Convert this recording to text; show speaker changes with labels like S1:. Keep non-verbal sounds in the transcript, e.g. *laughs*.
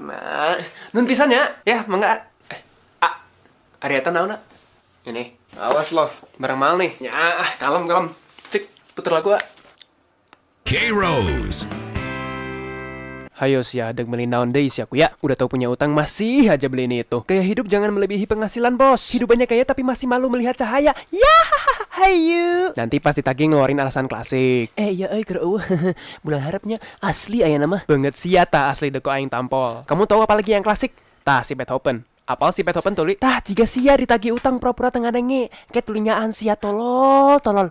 S1: Nah, nun pisan ya. Ya, mangga. Eh, A. Ariata naon, Ini. Awas loh, bareng mal nih. Ya, ah, kalem, kalem. Cek, puter lagu, A.
S2: K Rose. Hayo sih ya, deg beli naon deh sih aku ya. Udah tau punya utang masih aja beli ini itu. Kayak hidup jangan melebihi penghasilan bos. Hidupannya kaya tapi masih malu melihat cahaya.
S3: Ya, hayu.
S2: Nanti pasti tagi ngeluarin alasan klasik. Eh ya eh kero *laughs* bulan harapnya asli ayah nama. Banget siata ya, asli deko aing tampol. Kamu tahu apa lagi yang klasik? Tah si Beethoven. Apal si Beethoven tuli? Tah jika sia ditagi utang pura-pura tengah dengi. Kayak tulinyaan sia tolol tolol.